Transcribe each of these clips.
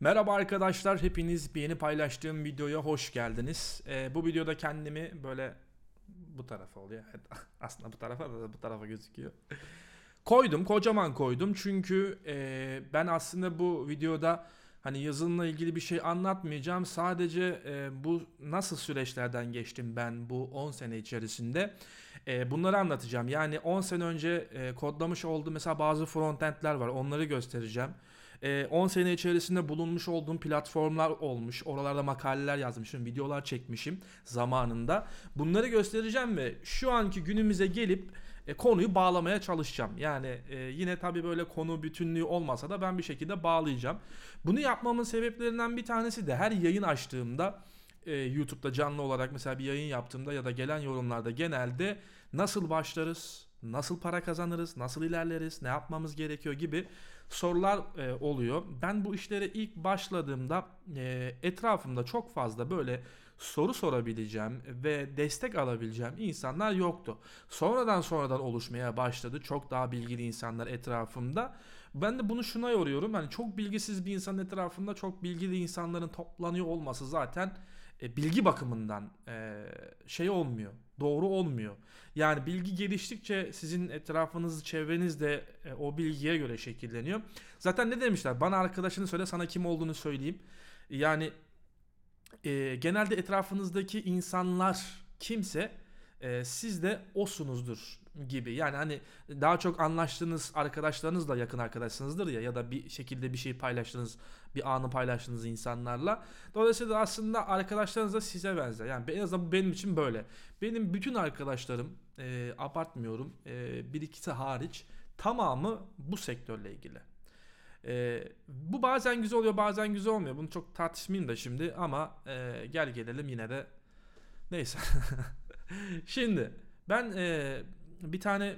Merhaba arkadaşlar, hepiniz bir yeni paylaştığım videoya hoş geldiniz. Ee, bu videoda kendimi böyle bu tarafa oluyor. aslında bu tarafa da bu tarafa gözüküyor. koydum, kocaman koydum çünkü e, ben aslında bu videoda hani yazılımla ilgili bir şey anlatmayacağım. Sadece e, bu nasıl süreçlerden geçtim ben bu 10 sene içerisinde e, bunları anlatacağım. Yani 10 sene önce e, kodlamış olduğum mesela bazı frontendler var onları göstereceğim. 10 ee, sene içerisinde bulunmuş olduğum platformlar olmuş. Oralarda makaleler yazmışım, videolar çekmişim zamanında. Bunları göstereceğim ve şu anki günümüze gelip e, konuyu bağlamaya çalışacağım. Yani e, yine tabii böyle konu bütünlüğü olmasa da ben bir şekilde bağlayacağım. Bunu yapmamın sebeplerinden bir tanesi de her yayın açtığımda e, YouTube'da canlı olarak mesela bir yayın yaptığımda ya da gelen yorumlarda genelde nasıl başlarız? nasıl para kazanırız, nasıl ilerleriz, ne yapmamız gerekiyor gibi sorular e, oluyor. Ben bu işlere ilk başladığımda e, etrafımda çok fazla böyle soru sorabileceğim ve destek alabileceğim insanlar yoktu. Sonradan sonradan oluşmaya başladı. Çok daha bilgili insanlar etrafımda. Ben de bunu şuna yoruyorum. Hani çok bilgisiz bir insanın etrafında çok bilgili insanların toplanıyor olması zaten e, bilgi bakımından e, şey olmuyor doğru olmuyor. Yani bilgi geliştikçe sizin etrafınız, çevreniz de e, o bilgiye göre şekilleniyor. Zaten ne demişler? Bana arkadaşını söyle, sana kim olduğunu söyleyeyim. Yani e, genelde etrafınızdaki insanlar kimse e, siz de osunuzdur gibi. Yani hani daha çok anlaştığınız arkadaşlarınızla yakın arkadaşsınızdır ya ya da bir şekilde bir şey paylaştığınız bir anı paylaştığınız insanlarla. Dolayısıyla aslında arkadaşlarınız da size benzer. Yani en azından bu benim için böyle. Benim bütün arkadaşlarım e, abartmıyorum e, bir ikisi hariç tamamı bu sektörle ilgili. E, bu bazen güzel oluyor bazen güzel olmuyor. Bunu çok tartışmayayım da şimdi ama e, gel gelelim yine de neyse. Şimdi ben e, bir tane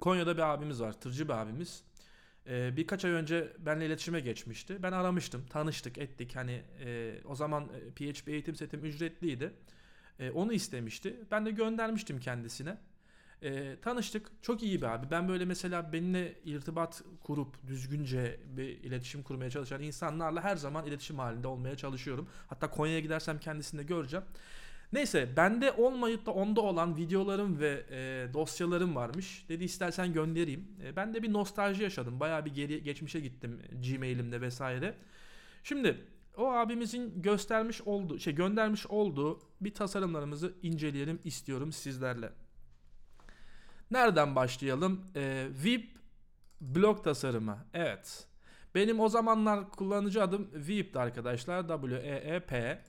Konya'da bir abimiz var. Tırcı bir abimiz. E, birkaç ay önce benle iletişime geçmişti. Ben aramıştım. Tanıştık ettik. Hani e, o zaman PHP eğitim setim ücretliydi. E, onu istemişti. Ben de göndermiştim kendisine. E, tanıştık. Çok iyi bir abi. Ben böyle mesela benimle irtibat kurup düzgünce bir iletişim kurmaya çalışan insanlarla her zaman iletişim halinde olmaya çalışıyorum. Hatta Konya'ya gidersem kendisini de göreceğim. Neyse bende olmayıp da onda olan videolarım ve e, dosyalarım varmış. Dedi istersen göndereyim. E, ben de bir nostalji yaşadım. Bayağı bir geri geçmişe gittim Gmail'imde vesaire. Şimdi o abimizin göstermiş olduğu, şey göndermiş olduğu bir tasarımlarımızı inceleyelim istiyorum sizlerle. Nereden başlayalım? E, VIP blog tasarımı. Evet. Benim o zamanlar kullanıcı adım Weep'ti arkadaşlar. W E E P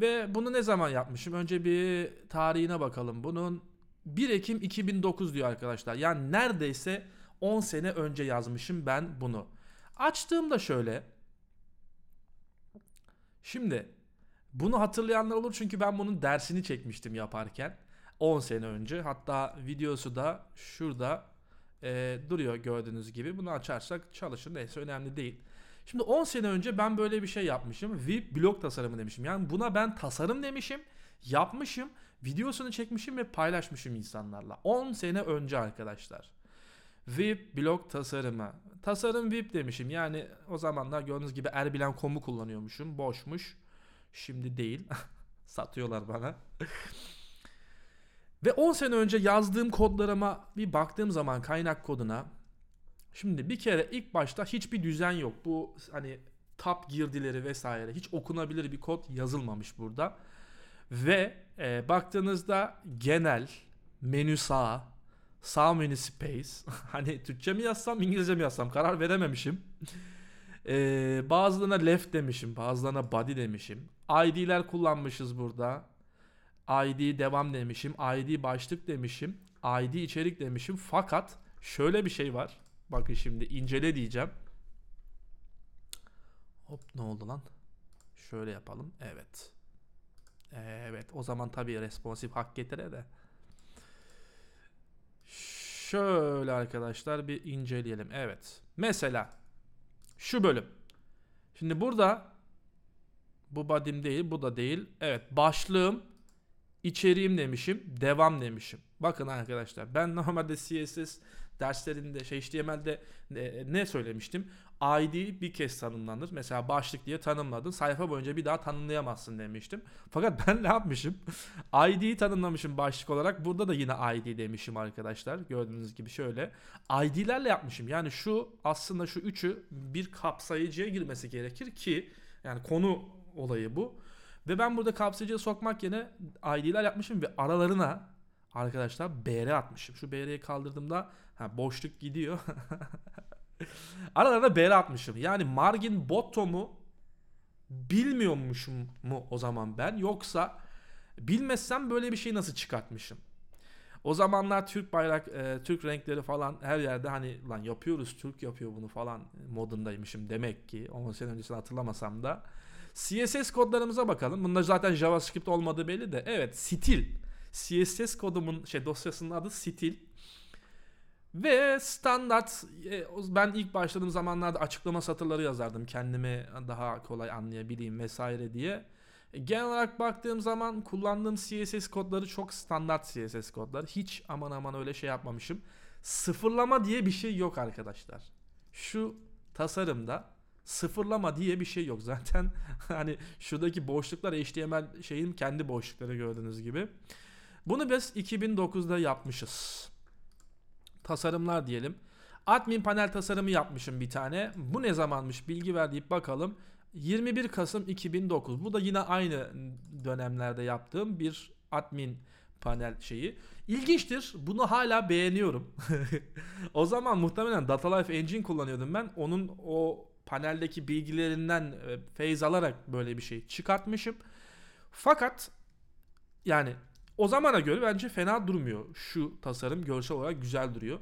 ve bunu ne zaman yapmışım? Önce bir tarihine bakalım. Bunun 1 Ekim 2009 diyor arkadaşlar. Yani neredeyse 10 sene önce yazmışım ben bunu. Açtığımda şöyle. Şimdi bunu hatırlayanlar olur çünkü ben bunun dersini çekmiştim yaparken. 10 sene önce. Hatta videosu da şurada e, duruyor gördüğünüz gibi. Bunu açarsak çalışır neyse önemli değil. Şimdi 10 sene önce ben böyle bir şey yapmışım. VIP blog tasarımı demişim. Yani buna ben tasarım demişim. Yapmışım. Videosunu çekmişim ve paylaşmışım insanlarla. 10 sene önce arkadaşlar. VIP blog tasarımı. Tasarım VIP demişim. Yani o zamanlar gördüğünüz gibi Erbilen.com'u kullanıyormuşum. Boşmuş. Şimdi değil. Satıyorlar bana. ve 10 sene önce yazdığım kodlarıma bir baktığım zaman kaynak koduna Şimdi bir kere ilk başta hiçbir düzen yok. Bu hani tap girdileri vesaire hiç okunabilir bir kod yazılmamış burada. Ve e, baktığınızda genel menü sağ, sağ menü space. hani Türkçe mi yazsam İngilizce mi yazsam karar verememişim. E, bazılarına left demişim, bazılarına body demişim. ID'ler kullanmışız burada. ID devam demişim, ID başlık demişim, ID içerik demişim. Fakat şöyle bir şey var. Bakın şimdi incele diyeceğim. Hop ne oldu lan? Şöyle yapalım. Evet. Evet o zaman tabii responsif hak getire de. Şöyle arkadaşlar bir inceleyelim. Evet. Mesela şu bölüm. Şimdi burada bu badim değil bu da değil. Evet başlığım içeriğim demişim. Devam demişim. Bakın arkadaşlar ben normalde CSS derslerinde şey HTML'de ne söylemiştim? ID bir kez tanımlanır. Mesela başlık diye tanımladın. Sayfa boyunca bir daha tanımlayamazsın demiştim. Fakat ben ne yapmışım? ID'yi tanımlamışım başlık olarak. Burada da yine ID demişim arkadaşlar. Gördüğünüz gibi şöyle. ID'lerle yapmışım. Yani şu aslında şu üçü bir kapsayıcıya girmesi gerekir ki yani konu olayı bu. Ve ben burada kapsayıcıya sokmak yerine ID'ler yapmışım ve aralarına Arkadaşlar BR atmışım. Şu BR'yi kaldırdığımda ha, boşluk gidiyor. Aralarına BR atmışım. Yani Margin Bottom'u bilmiyormuşum mu o zaman ben yoksa bilmezsem böyle bir şey nasıl çıkartmışım? O zamanlar Türk bayrak, e, Türk renkleri falan her yerde hani lan yapıyoruz Türk yapıyor bunu falan modundaymışım demek ki. 10 sene öncesini hatırlamasam da. CSS kodlarımıza bakalım. Bunda zaten JavaScript olmadığı belli de. Evet stil. CSS kodumun şey dosyasının adı stil. Ve standart e, ben ilk başladığım zamanlarda açıklama satırları yazardım kendimi daha kolay anlayabileyim vesaire diye. E, genel olarak baktığım zaman kullandığım CSS kodları çok standart CSS kodlar. Hiç aman aman öyle şey yapmamışım. Sıfırlama diye bir şey yok arkadaşlar. Şu tasarımda sıfırlama diye bir şey yok. Zaten hani şuradaki boşluklar HTML şeyin kendi boşlukları gördüğünüz gibi. Bunu biz 2009'da yapmışız. Tasarımlar diyelim. Admin panel tasarımı yapmışım bir tane. Bu ne zamanmış bilgi ver deyip bakalım. 21 Kasım 2009. Bu da yine aynı dönemlerde yaptığım bir admin panel şeyi. İlginçtir. Bunu hala beğeniyorum. o zaman muhtemelen Data Life Engine kullanıyordum ben. Onun o paneldeki bilgilerinden e, feyz alarak böyle bir şey çıkartmışım. Fakat yani o zamana göre bence fena durmuyor. Şu tasarım görsel olarak güzel duruyor.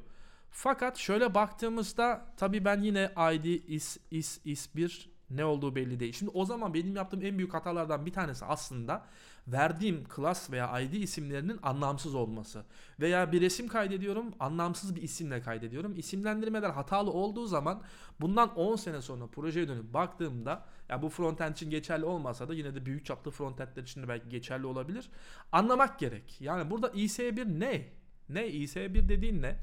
Fakat şöyle baktığımızda tabii ben yine ID is is is 1 ne olduğu belli değil. Şimdi o zaman benim yaptığım en büyük hatalardan bir tanesi aslında verdiğim class veya ID isimlerinin anlamsız olması. Veya bir resim kaydediyorum, anlamsız bir isimle kaydediyorum. İsimlendirmeler hatalı olduğu zaman bundan 10 sene sonra projeye dönüp baktığımda ya bu frontend için geçerli olmasa da yine de büyük çaplı frontendler için de belki geçerli olabilir. Anlamak gerek. Yani burada IS1 ne? Ne IS1 dediğin ne?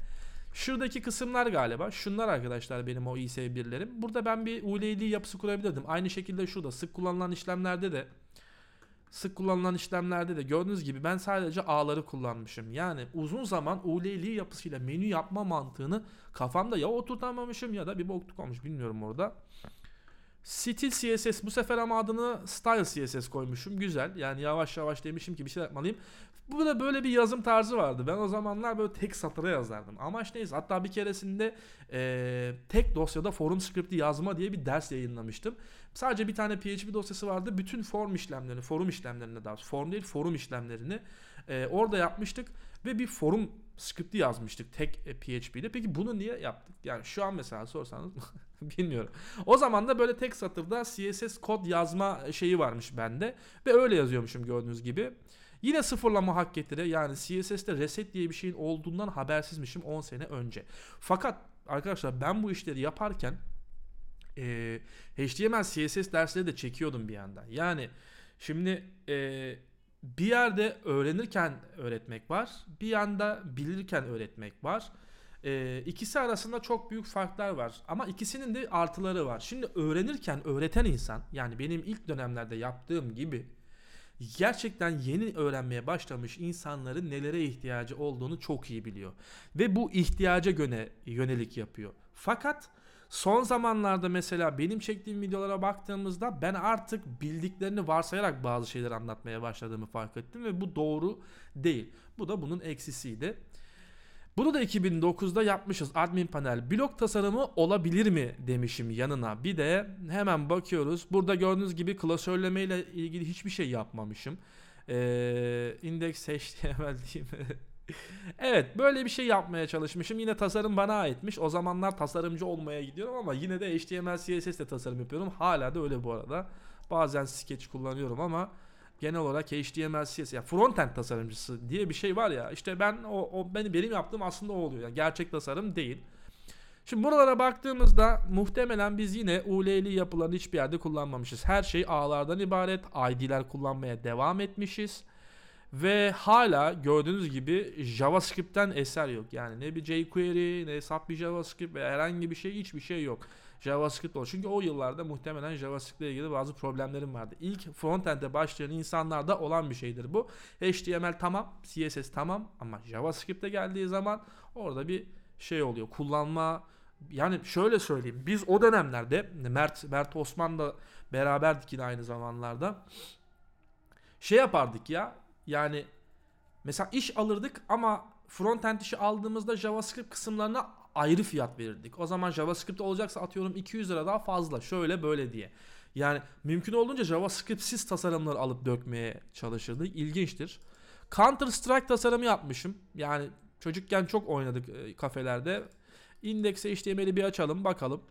Şuradaki kısımlar galiba. Şunlar arkadaşlar benim o IS birlerim. Burada ben bir ULED yapısı kurabilirdim. Aynı şekilde şurada sık kullanılan işlemlerde de sık kullanılan işlemlerde de gördüğünüz gibi ben sadece ağları kullanmışım. Yani uzun zaman ULED yapısıyla menü yapma mantığını kafamda ya oturtamamışım ya da bir bokluk olmuş bilmiyorum orada. Stil CSS bu sefer ama adını Style CSS koymuşum. Güzel. Yani yavaş yavaş demişim ki bir şey yapmalıyım. Bu da böyle bir yazım tarzı vardı. Ben o zamanlar böyle tek satıra yazardım. Amaç neyse hatta bir keresinde e, tek dosyada forum skripti yazma diye bir ders yayınlamıştım. Sadece bir tane PHP dosyası vardı. Bütün form işlemlerini, forum işlemlerini daha form değil forum işlemlerini e, orada yapmıştık. Ve bir forum skripti yazmıştık tek PHP e, ile. Peki bunu niye yaptık? Yani şu an mesela sorsanız bilmiyorum. O zaman da böyle tek satırda CSS kod yazma e, şeyi varmış bende. Ve öyle yazıyormuşum gördüğünüz gibi. Yine sıfırlama hak getiri yani CSS'de reset diye bir şeyin olduğundan habersizmişim 10 sene önce. Fakat arkadaşlar ben bu işleri yaparken e, HTML CSS dersleri de çekiyordum bir yandan. Yani şimdi e, bir yerde öğrenirken öğretmek var. Bir yanda bilirken öğretmek var. E, ikisi arasında çok büyük farklar var. Ama ikisinin de artıları var. Şimdi öğrenirken öğreten insan yani benim ilk dönemlerde yaptığım gibi gerçekten yeni öğrenmeye başlamış insanların nelere ihtiyacı olduğunu çok iyi biliyor. Ve bu ihtiyaca göre yönelik yapıyor. Fakat son zamanlarda mesela benim çektiğim videolara baktığımızda ben artık bildiklerini varsayarak bazı şeyler anlatmaya başladığımı fark ettim ve bu doğru değil. Bu da bunun eksisiydi. Bunu da 2009'da yapmışız. Admin panel blok tasarımı olabilir mi demişim yanına. Bir de hemen bakıyoruz. Burada gördüğünüz gibi klasörleme ile ilgili hiçbir şey yapmamışım. Ee, index HTML diyeyim. evet böyle bir şey yapmaya çalışmışım. Yine tasarım bana aitmiş. O zamanlar tasarımcı olmaya gidiyorum ama yine de HTML CSS ile tasarım yapıyorum. Hala da öyle bu arada. Bazen sketch kullanıyorum ama genel olarak HTML, CSS yani frontend tasarımcısı diye bir şey var ya. işte ben o, o benim benim yaptığım aslında o oluyor. Yani gerçek tasarım değil. Şimdi buralara baktığımızda muhtemelen biz yine UL'li yapılan hiçbir yerde kullanmamışız. Her şey ağlardan ibaret. ID'ler kullanmaya devam etmişiz. Ve hala gördüğünüz gibi JavaScript'ten eser yok. Yani ne bir jQuery ne sap bir JavaScript veya herhangi bir şey hiçbir şey yok. JavaScript olur. Çünkü o yıllarda muhtemelen JavaScript ile ilgili bazı problemlerim vardı. İlk frontend'e başlayan insanlarda olan bir şeydir bu. HTML tamam, CSS tamam ama JavaScript'e geldiği zaman orada bir şey oluyor. Kullanma yani şöyle söyleyeyim. Biz o dönemlerde Mert Mert Osman'la beraberdik yine aynı zamanlarda. Şey yapardık ya. Yani mesela iş alırdık ama frontend işi aldığımızda JavaScript kısımlarına ayrı fiyat verirdik. O zaman JavaScript olacaksa atıyorum 200 lira daha fazla şöyle böyle diye. Yani mümkün olduğunca JavaScript'siz tasarımları alıp dökmeye çalışırdık. İlginçtir. Counter Strike tasarımı yapmışım. Yani çocukken çok oynadık e, kafelerde. Index'e HTML'i bir açalım bakalım.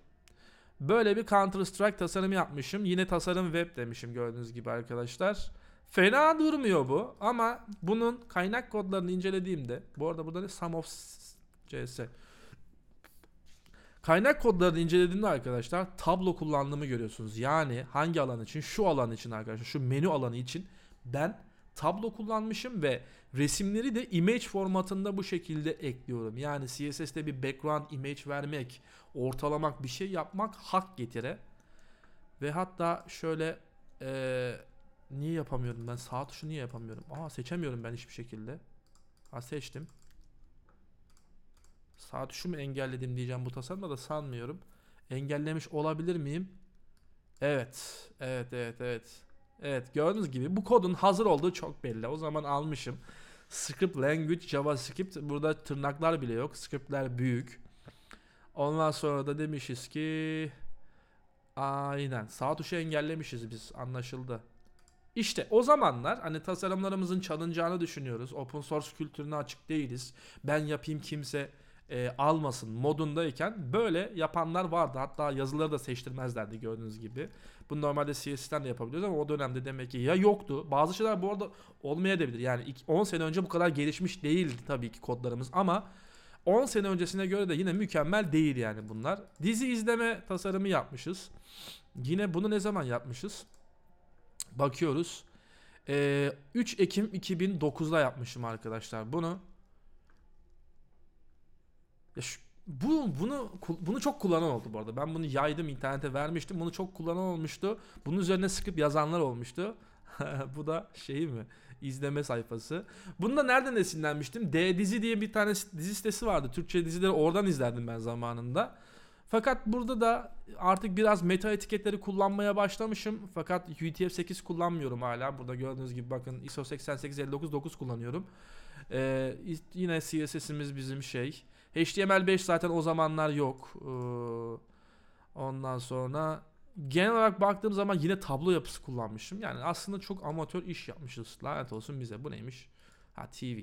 Böyle bir Counter Strike tasarımı yapmışım. Yine tasarım web demişim gördüğünüz gibi arkadaşlar. Fena durmuyor bu ama bunun kaynak kodlarını incelediğimde bu arada burada ne? Sum of CS Kaynak kodlarını incelediğinde arkadaşlar tablo kullandığımı görüyorsunuz. Yani hangi alan için? Şu alan için arkadaşlar. Şu menü alanı için ben tablo kullanmışım ve resimleri de image formatında bu şekilde ekliyorum. Yani CSS'te bir background image vermek, ortalamak, bir şey yapmak hak getire. Ve hatta şöyle ee, niye yapamıyorum ben? Sağ tuşu niye yapamıyorum? Aa seçemiyorum ben hiçbir şekilde. Ha seçtim. Saat şu mu engelledim diyeceğim bu tasarımda da sanmıyorum. Engellemiş olabilir miyim? Evet. Evet evet evet. Evet gördüğünüz gibi bu kodun hazır olduğu çok belli. O zaman almışım. Script language JavaScript burada tırnaklar bile yok. Scriptler büyük. Ondan sonra da demişiz ki aynen sağ tuşu engellemişiz biz anlaşıldı. İşte o zamanlar hani tasarımlarımızın çalınacağını düşünüyoruz. Open source kültürüne açık değiliz. Ben yapayım kimse e, almasın modundayken böyle yapanlar vardı. Hatta yazıları da seçtirmezlerdi gördüğünüz gibi. Bunu normalde CSS'den de yapabiliyoruz ama o dönemde demek ki ya yoktu. Bazı şeyler bu arada olmayabilir. Yani 10 sene önce bu kadar gelişmiş değildi tabii ki kodlarımız ama 10 sene öncesine göre de yine mükemmel değil yani bunlar. Dizi izleme tasarımı yapmışız. Yine bunu ne zaman yapmışız? Bakıyoruz. Ee, 3 Ekim 2009'da yapmışım arkadaşlar bunu. Ya şu, bu bunu bunu çok kullanan oldu bu arada. Ben bunu yaydım internete vermiştim. Bunu çok kullanan olmuştu. Bunun üzerine sıkıp yazanlar olmuştu. bu da şey mi? İzleme sayfası. Bunu da nereden esinlenmiştim? D dizi diye bir tane dizi sitesi vardı. Türkçe dizileri oradan izlerdim ben zamanında. Fakat burada da artık biraz meta etiketleri kullanmaya başlamışım. Fakat UTF-8 kullanmıyorum hala. Burada gördüğünüz gibi bakın ISO 8859 9 kullanıyorum. Ee, yine CSS'imiz bizim şey. HTML5 zaten o zamanlar yok. Ee, ondan sonra genel olarak baktığım zaman yine tablo yapısı kullanmışım. Yani aslında çok amatör iş yapmışız. Lanet olsun bize. Bu neymiş? Ha TV.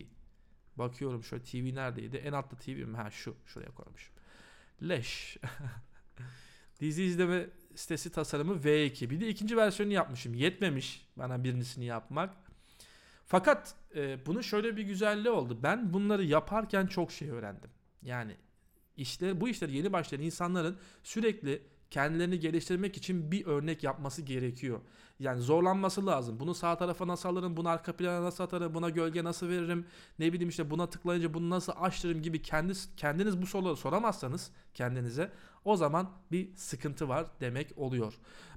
Bakıyorum şöyle TV neredeydi? En altta TV mi? Ha şu. Şuraya koymuşum. Leş. Dizi izleme sitesi tasarımı V2. Bir de ikinci versiyonu yapmışım. Yetmemiş bana birincisini yapmak. Fakat e, bunun şöyle bir güzelliği oldu. Ben bunları yaparken çok şey öğrendim. Yani işler, bu işleri yeni başlayan insanların sürekli kendilerini geliştirmek için bir örnek yapması gerekiyor. Yani zorlanması lazım. Bunu sağ tarafa nasıl alırım, bunu arka plana nasıl atarım, buna gölge nasıl veririm, ne bileyim işte buna tıklayınca bunu nasıl açtırırım gibi kendi, kendiniz bu soruları soramazsanız kendinize o zaman bir sıkıntı var demek oluyor.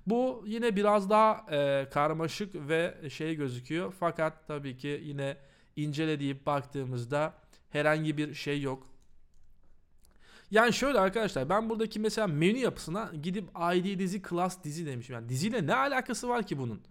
Bu yine biraz daha e, karmaşık ve şey gözüküyor. Fakat tabii ki yine incele baktığımızda herhangi bir şey yok yani şöyle arkadaşlar ben buradaki mesela menü yapısına gidip ID dizi class dizi demişim. Yani diziyle ne alakası var ki bunun?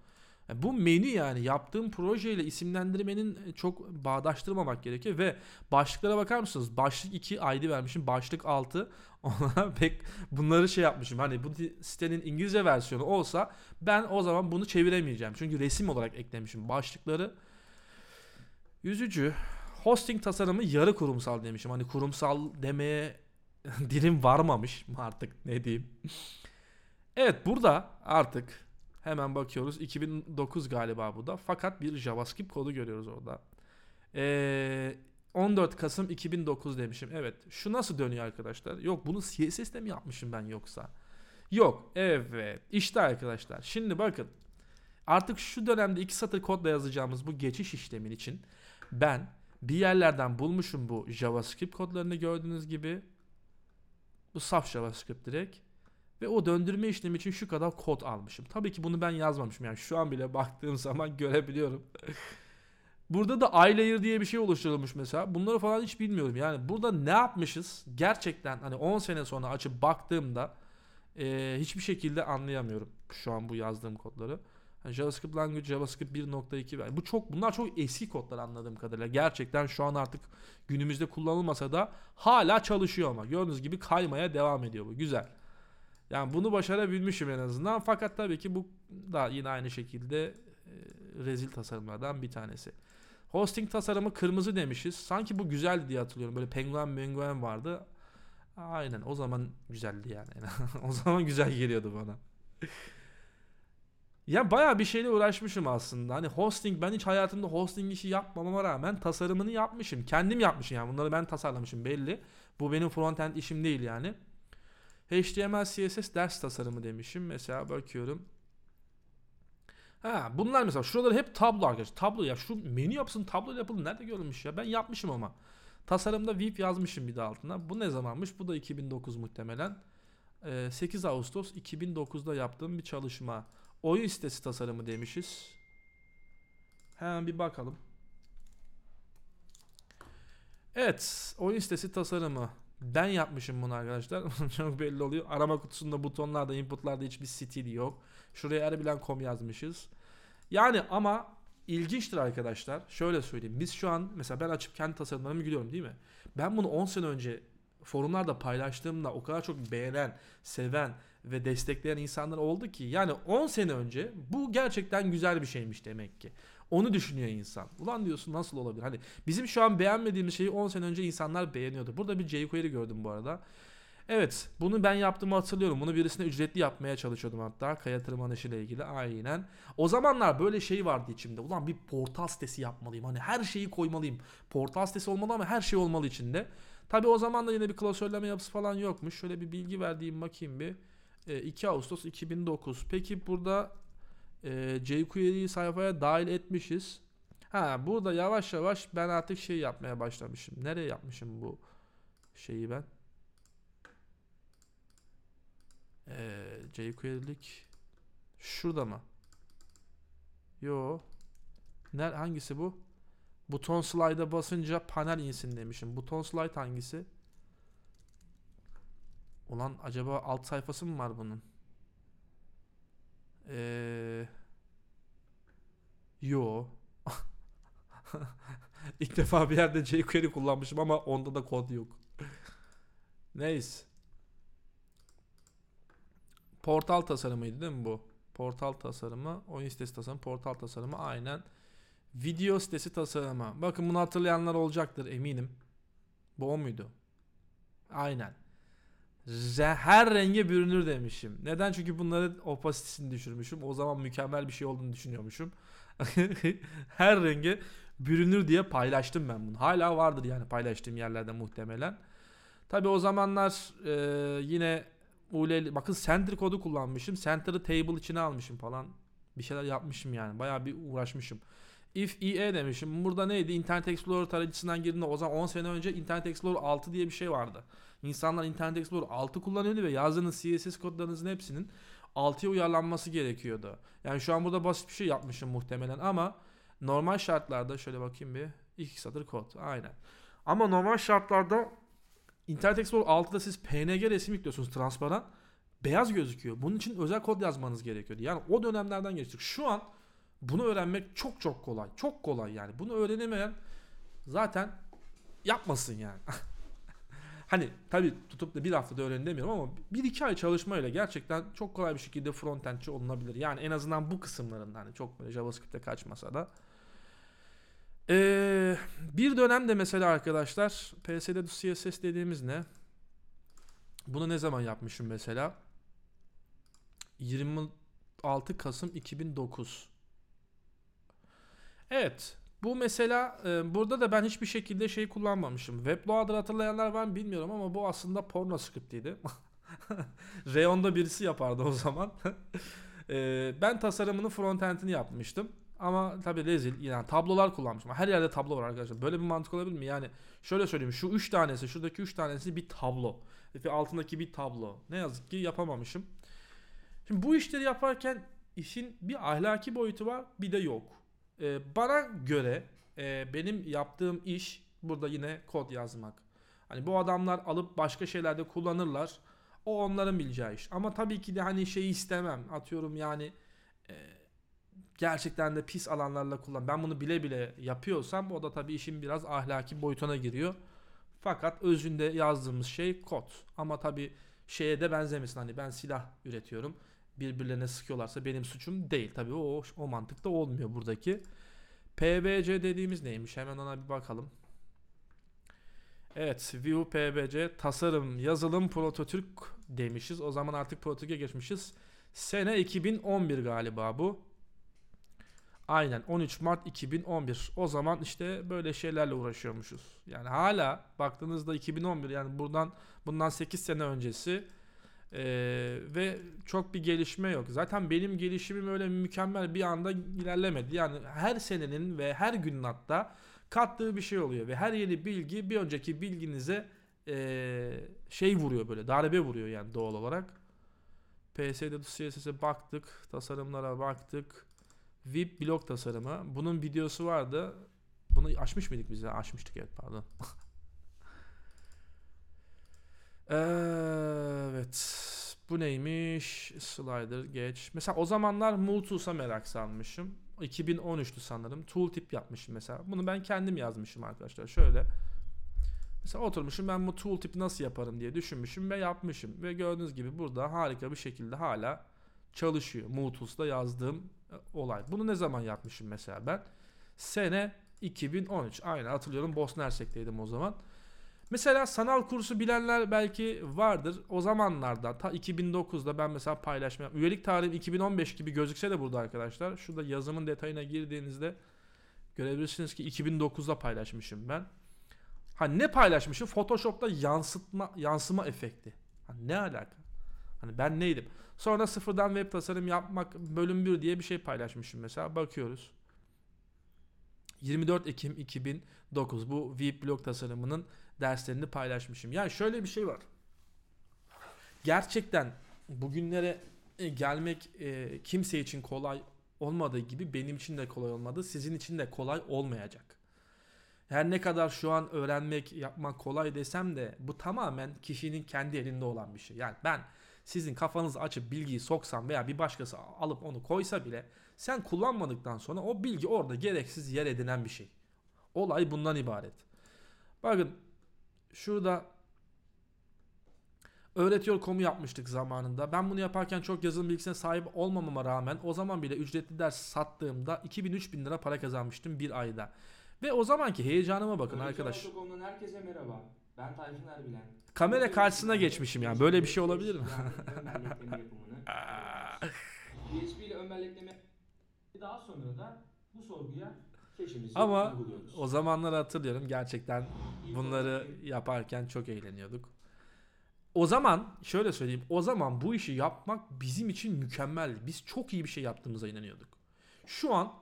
Yani e, bu menü yani yaptığım projeyle isimlendirmenin e, çok bağdaştırmamak gerekiyor ve başlıklara bakar mısınız? Başlık 2 ID vermişim, başlık 6 ona pek bunları şey yapmışım. Hani bu sitenin İngilizce versiyonu olsa ben o zaman bunu çeviremeyeceğim. Çünkü resim olarak eklemişim başlıkları. Yüzücü hosting tasarımı yarı kurumsal demişim. Hani kurumsal demeye dilim varmamış artık ne diyeyim. Evet burada artık hemen bakıyoruz 2009 galiba bu da fakat bir JavaScript kodu görüyoruz orada. Ee, 14 Kasım 2009 demişim. Evet. Şu nasıl dönüyor arkadaşlar? Yok bunu CSS'de mi yapmışım ben yoksa? Yok. Evet. işte arkadaşlar. Şimdi bakın. Artık şu dönemde iki satır kodla yazacağımız bu geçiş işlemin için ben bir yerlerden bulmuşum bu JavaScript kodlarını gördüğünüz gibi bu saf JavaScript direkt. Ve o döndürme işlemi için şu kadar kod almışım. Tabii ki bunu ben yazmamışım. Yani şu an bile baktığım zaman görebiliyorum. burada da iLayer diye bir şey oluşturulmuş mesela. Bunları falan hiç bilmiyorum. Yani burada ne yapmışız? Gerçekten hani 10 sene sonra açıp baktığımda e, hiçbir şekilde anlayamıyorum şu an bu yazdığım kodları. Yani JavaScript language, JavaScript 1.2 yani bu çok bunlar çok eski kodlar anladığım kadarıyla. Gerçekten şu an artık günümüzde kullanılmasa da hala çalışıyor ama gördüğünüz gibi kaymaya devam ediyor bu. Güzel. Yani bunu başarabilmişim en azından. Fakat tabii ki bu da yine aynı şekilde e, rezil tasarımlardan bir tanesi. Hosting tasarımı kırmızı demişiz. Sanki bu güzeldi diye hatırlıyorum. Böyle penguen penguen vardı. Aynen o zaman güzeldi yani. o zaman güzel geliyordu bana. Ya baya bir şeyle uğraşmışım aslında. Hani hosting ben hiç hayatımda hosting işi yapmamama rağmen tasarımını yapmışım. Kendim yapmışım yani bunları ben tasarlamışım belli. Bu benim frontend işim değil yani. HTML CSS ders tasarımı demişim. Mesela bakıyorum. Ha, bunlar mesela şuraları hep tablo arkadaşlar. Tablo ya şu menü yapısının tablo yapıldı. Nerede görülmüş ya? Ben yapmışım ama. Tasarımda VIP yazmışım bir de altına. Bu ne zamanmış? Bu da 2009 muhtemelen. 8 ee, Ağustos 2009'da yaptığım bir çalışma. Oyun sitesi tasarımı demişiz. Hemen bir bakalım. Evet. Oyun sitesi tasarımı. Ben yapmışım bunu arkadaşlar. Çok belli oluyor. Arama kutusunda butonlarda inputlarda hiçbir stil yok. Şuraya erbilen.com yazmışız. Yani ama ilginçtir arkadaşlar. Şöyle söyleyeyim. Biz şu an mesela ben açıp kendi tasarımlarımı gülüyorum değil mi? Ben bunu 10 sene önce forumlarda paylaştığımda o kadar çok beğenen, seven ve destekleyen insanlar oldu ki yani 10 sene önce bu gerçekten güzel bir şeymiş demek ki. Onu düşünüyor insan. Ulan diyorsun nasıl olabilir? Hani bizim şu an beğenmediğimiz şeyi 10 sene önce insanlar beğeniyordu. Burada bir jQuery gördüm bu arada. Evet bunu ben yaptığımı hatırlıyorum. Bunu birisine ücretli yapmaya çalışıyordum hatta kaya ile ilgili aynen. O zamanlar böyle şey vardı içimde. Ulan bir portal sitesi yapmalıyım. Hani her şeyi koymalıyım. Portal sitesi olmalı ama her şey olmalı içinde. Tabi o zaman da yine bir klasörleme yapısı falan yokmuş. Şöyle bir bilgi verdiğim bakayım bir. 2 e, Ağustos 2009. Peki burada e, jQuery'yi sayfaya dahil etmişiz. Ha burada yavaş yavaş ben artık şey yapmaya başlamışım. Nereye yapmışım bu şeyi ben? E, jQuery'lik şurada mı? Yo. Ner hangisi bu? Buton slide'a basınca panel insin demişim. Buton slide hangisi? Ulan acaba alt sayfası mı var bunun? Ee, yo. İlk defa bir yerde jQuery kullanmışım ama onda da kod yok. Neyse. Portal tasarımıydı değil mi bu? Portal tasarımı, oyun sitesi tasarımı, portal tasarımı aynen. Video sitesi tasarımı. Bakın bunu hatırlayanlar olacaktır eminim. Bu o muydu? Aynen her renge bürünür demişim. Neden? Çünkü bunları opasitesini düşürmüşüm. O zaman mükemmel bir şey olduğunu düşünüyormuşum. her renge bürünür diye paylaştım ben bunu. Hala vardır yani paylaştığım yerlerde muhtemelen. Tabi o zamanlar e, yine ULL, bakın center kodu kullanmışım. Center'ı table içine almışım falan. Bir şeyler yapmışım yani. Bayağı bir uğraşmışım if IE demişim. Burada neydi? Internet Explorer tarayıcısından girdiğinde o zaman 10 sene önce Internet Explorer 6 diye bir şey vardı. İnsanlar Internet Explorer 6 kullanıyordu ve yazdığınız CSS kodlarınızın hepsinin 6'ya uyarlanması gerekiyordu. Yani şu an burada basit bir şey yapmışım muhtemelen ama normal şartlarda şöyle bakayım bir iki satır kod. Aynen. Ama normal şartlarda Internet Explorer 6'da siz PNG resim yüklüyorsunuz transparan. Beyaz gözüküyor. Bunun için özel kod yazmanız gerekiyordu. Yani o dönemlerden geçtik. Şu an bunu öğrenmek çok çok kolay. Çok kolay yani. Bunu öğrenemeyen zaten yapmasın yani. hani tabi tutup da bir haftada öğren demiyorum ama bir iki ay çalışmayla gerçekten çok kolay bir şekilde frontendçi olunabilir. Yani en azından bu kısımlarında hani çok böyle JavaScript'e kaçmasa da. Ee, bir dönemde mesela arkadaşlar PSD'de CSS dediğimiz ne? Bunu ne zaman yapmışım mesela? 26 Kasım 2009. Evet. Bu mesela e, burada da ben hiçbir şekilde şey kullanmamışım. Webloader hatırlayanlar var mı bilmiyorum ama bu aslında porno skriptiydi. Reyonda birisi yapardı o zaman. e, ben tasarımını frontend'ini yapmıştım. Ama tabi rezil yani tablolar kullanmışım. Her yerde tablo var arkadaşlar. Böyle bir mantık olabilir mi? Yani şöyle söyleyeyim şu 3 tanesi şuradaki 3 tanesi bir tablo. Ve altındaki bir tablo. Ne yazık ki yapamamışım. Şimdi bu işleri yaparken işin bir ahlaki boyutu var bir de yok. E, bana göre e, benim yaptığım iş burada yine kod yazmak. Hani bu adamlar alıp başka şeylerde kullanırlar. O onların bileceği iş. Ama tabii ki de hani şeyi istemem. Atıyorum yani e, gerçekten de pis alanlarla kullan. Ben bunu bile bile yapıyorsam o da tabii işin biraz ahlaki boyutuna giriyor. Fakat özünde yazdığımız şey kod. Ama tabii şeye de benzemesin. Hani ben silah üretiyorum birbirlerine sıkıyorlarsa benim suçum değil. Tabii o o mantıkta olmuyor buradaki. PBC dediğimiz neymiş? Hemen ona bir bakalım. Evet, Vue PBC tasarım, yazılım, prototürk demişiz. O zaman artık prototürke geçmişiz. Sene 2011 galiba bu. Aynen 13 Mart 2011. O zaman işte böyle şeylerle uğraşıyormuşuz. Yani hala baktığınızda 2011 yani buradan bundan 8 sene öncesi ee, ve çok bir gelişme yok. Zaten benim gelişimim öyle mükemmel bir anda ilerlemedi. Yani her senenin ve her günün hatta kattığı bir şey oluyor. Ve her yeni bilgi bir önceki bilginize ee, şey vuruyor böyle darbe vuruyor yani doğal olarak. PS'de CSS'e baktık. Tasarımlara baktık. VIP blog tasarımı. Bunun videosu vardı. Bunu açmış mıydık biz ya? Açmıştık evet pardon. Evet. Bu neymiş? Slider geç. Mesela o zamanlar multusa merak salmışım. 2013'tü sanırım. Tooltip yapmışım mesela. Bunu ben kendim yazmışım arkadaşlar. Şöyle. Mesela oturmuşum ben bu tooltip nasıl yaparım diye düşünmüşüm ve yapmışım. Ve gördüğünüz gibi burada harika bir şekilde hala çalışıyor. Multools'ta yazdığım e, olay. Bunu ne zaman yapmışım mesela ben? Sene 2013. Aynen hatırlıyorum Bosna Hersek'teydim o zaman. Mesela sanal kursu bilenler belki vardır. O zamanlarda ta 2009'da ben mesela paylaşmaya üyelik tarihim 2015 gibi gözükse de burada arkadaşlar. Şurada yazımın detayına girdiğinizde görebilirsiniz ki 2009'da paylaşmışım ben. Ha ne paylaşmışım? Photoshop'ta yansıtma yansıma efekti. Ha ne alaka? Hani ben neydim? Sonra sıfırdan web tasarım yapmak bölüm 1 diye bir şey paylaşmışım mesela. Bakıyoruz. 24 Ekim 2009 bu Vip blog tasarımının derslerini paylaşmışım. Yani şöyle bir şey var. Gerçekten bugünlere e, gelmek e, kimse için kolay olmadığı gibi benim için de kolay olmadı. Sizin için de kolay olmayacak. Her ne kadar şu an öğrenmek, yapmak kolay desem de bu tamamen kişinin kendi elinde olan bir şey. Yani ben sizin kafanızı açıp bilgiyi soksam veya bir başkası alıp onu koysa bile sen kullanmadıktan sonra o bilgi orada gereksiz yer edinen bir şey. Olay bundan ibaret. Bakın şurada öğretiyor.com'u yapmıştık zamanında. Ben bunu yaparken çok yazılım bilgisine sahip olmamama rağmen o zaman bile ücretli ders sattığımda 2000-3000 lira para kazanmıştım bir ayda. Ve o zamanki heyecanıma bakın Öğrenci arkadaş. herkese merhaba. Ben Tayfun Erbilen. Kamera karşısına geçmişim yani. Böyle bir şey olabilir mi? PHP ile ön daha sonra da bu sorguya Keşimizi Ama o zamanları hatırlıyorum gerçekten bunları yaparken çok eğleniyorduk. O zaman şöyle söyleyeyim o zaman bu işi yapmak bizim için mükemmeldi. Biz çok iyi bir şey yaptığımıza inanıyorduk. Şu an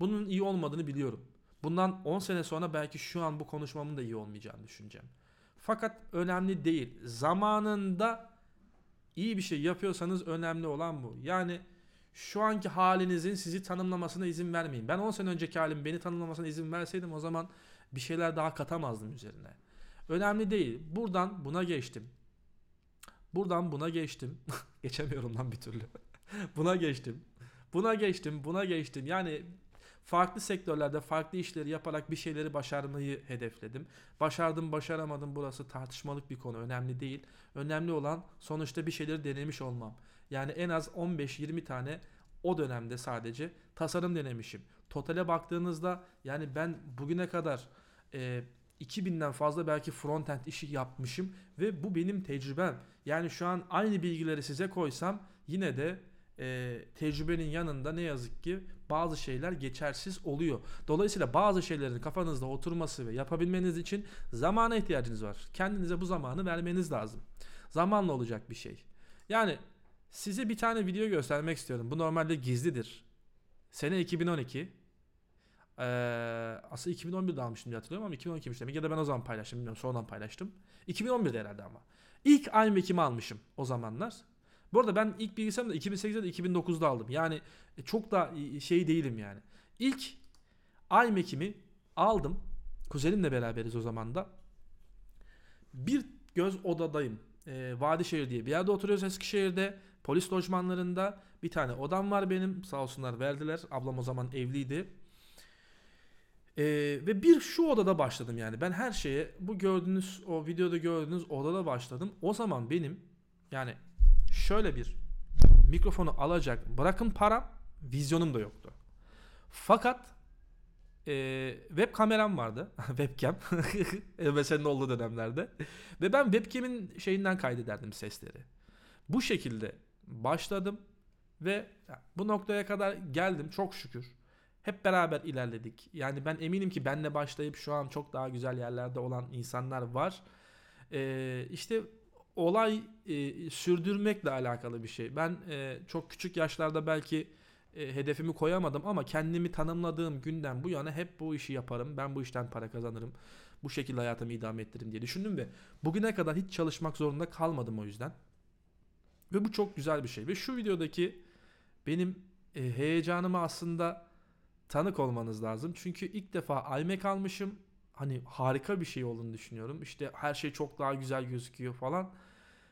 bunun iyi olmadığını biliyorum. Bundan 10 sene sonra belki şu an bu konuşmamın da iyi olmayacağını düşüneceğim. Fakat önemli değil. Zamanında iyi bir şey yapıyorsanız önemli olan bu. Yani şu anki halinizin sizi tanımlamasına izin vermeyin. Ben 10 sene önceki halim beni tanımlamasına izin verseydim o zaman bir şeyler daha katamazdım üzerine. Önemli değil. Buradan buna geçtim. Buradan buna geçtim. Geçemiyorum lan bir türlü. buna geçtim. Buna geçtim, buna geçtim. Yani farklı sektörlerde farklı işleri yaparak bir şeyleri başarmayı hedefledim. Başardım, başaramadım burası tartışmalık bir konu. Önemli değil. Önemli olan sonuçta bir şeyleri denemiş olmam. Yani en az 15-20 tane o dönemde sadece tasarım denemişim. Totale baktığınızda yani ben bugüne kadar e, 2000'den fazla belki frontend işi yapmışım ve bu benim tecrübem. Yani şu an aynı bilgileri size koysam yine de e, tecrübenin yanında ne yazık ki bazı şeyler geçersiz oluyor. Dolayısıyla bazı şeylerin kafanızda oturması ve yapabilmeniz için zamana ihtiyacınız var. Kendinize bu zamanı vermeniz lazım. Zamanla olacak bir şey. Yani Size bir tane video göstermek istiyorum. Bu normalde gizlidir. Sene 2012. Ee, aslında 2011'de almıştım diye hatırlıyorum ama 2012'miş demek ya da ben o zaman paylaştım bilmiyorum sonradan paylaştım. 2011'de herhalde ama. İlk iMac'imi almışım o zamanlar. Bu arada ben ilk bilgisayarımı da 2008'de de 2009'da aldım. Yani e, çok da e, şey değilim yani. İlk iMac'imi aldım. Kuzenimle beraberiz o zaman da. Bir göz odadayım. E, Vadişehir diye bir yerde oturuyoruz Eskişehir'de. Polis lojmanlarında bir tane odam var benim. Sağ olsunlar verdiler. Ablam o zaman evliydi. Ee, ve bir şu odada başladım yani. Ben her şeye bu gördüğünüz o videoda gördüğünüz odada başladım. O zaman benim yani şöyle bir mikrofonu alacak bırakın param vizyonum da yoktu. Fakat e, web kameram vardı. webcam. MSN'in olduğu dönemlerde. Ve ben webcam'in şeyinden kaydederdim sesleri. Bu şekilde başladım ve bu noktaya kadar geldim çok şükür. Hep beraber ilerledik. Yani ben eminim ki benle başlayıp şu an çok daha güzel yerlerde olan insanlar var. Ee, işte olay e, sürdürmekle alakalı bir şey. Ben e, çok küçük yaşlarda belki e, hedefimi koyamadım ama kendimi tanımladığım günden bu yana hep bu işi yaparım. Ben bu işten para kazanırım. Bu şekilde hayatımı idame ettiririm diye düşündüm ve bugüne kadar hiç çalışmak zorunda kalmadım o yüzden. Ve bu çok güzel bir şey. Ve şu videodaki benim e, heyecanımı aslında tanık olmanız lazım. Çünkü ilk defa iMac almışım. Hani harika bir şey olduğunu düşünüyorum. İşte her şey çok daha güzel gözüküyor falan.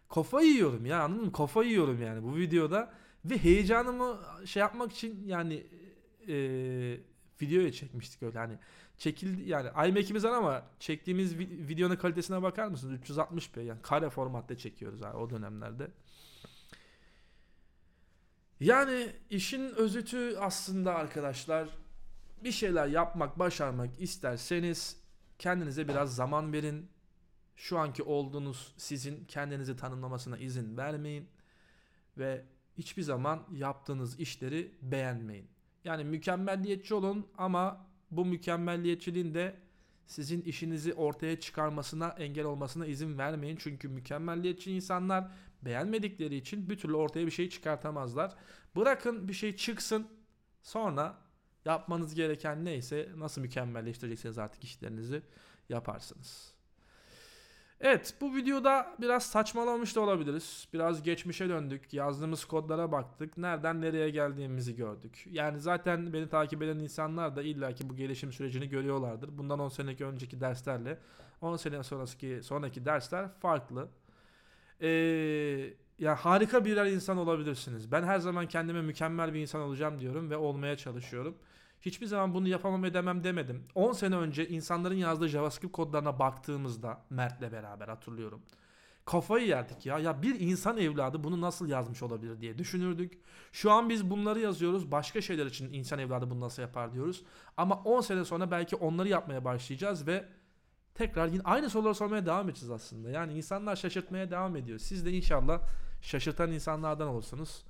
Kafa yiyorum ya anladın mı? Kafa yiyorum yani bu videoda. Ve heyecanımı şey yapmak için yani e, videoya çekmiştik öyle hani çekildi yani iMac'imizden ama çektiğimiz videonun kalitesine bakar mısınız? 360p yani kare formatta çekiyoruz abi o dönemlerde. Yani işin özütü aslında arkadaşlar bir şeyler yapmak, başarmak isterseniz kendinize biraz zaman verin. Şu anki olduğunuz sizin kendinizi tanımlamasına izin vermeyin ve hiçbir zaman yaptığınız işleri beğenmeyin. Yani mükemmelliyetçi olun ama bu mükemmelliyetçiliğin de sizin işinizi ortaya çıkarmasına engel olmasına izin vermeyin. Çünkü mükemmelliyetçi insanlar beğenmedikleri için bir türlü ortaya bir şey çıkartamazlar. Bırakın bir şey çıksın sonra yapmanız gereken neyse nasıl mükemmelleştireceksiniz artık işlerinizi yaparsınız. Evet bu videoda biraz saçmalamış da olabiliriz. Biraz geçmişe döndük. Yazdığımız kodlara baktık. Nereden nereye geldiğimizi gördük. Yani zaten beni takip eden insanlar da illaki bu gelişim sürecini görüyorlardır. Bundan 10 seneki önceki derslerle 10 sene sonraki, sonraki dersler farklı e, ee, yani harika birer insan olabilirsiniz. Ben her zaman kendime mükemmel bir insan olacağım diyorum ve olmaya çalışıyorum. Hiçbir zaman bunu yapamam edemem demedim. 10 sene önce insanların yazdığı JavaScript kodlarına baktığımızda Mert'le beraber hatırlıyorum. Kafayı yerdik ya. Ya bir insan evladı bunu nasıl yazmış olabilir diye düşünürdük. Şu an biz bunları yazıyoruz. Başka şeyler için insan evladı bunu nasıl yapar diyoruz. Ama 10 sene sonra belki onları yapmaya başlayacağız ve tekrar yine aynı soruları sormaya devam edeceğiz aslında. Yani insanlar şaşırtmaya devam ediyor. Siz de inşallah şaşırtan insanlardan olursunuz.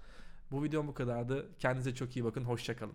Bu videom bu kadardı. Kendinize çok iyi bakın. Hoşçakalın.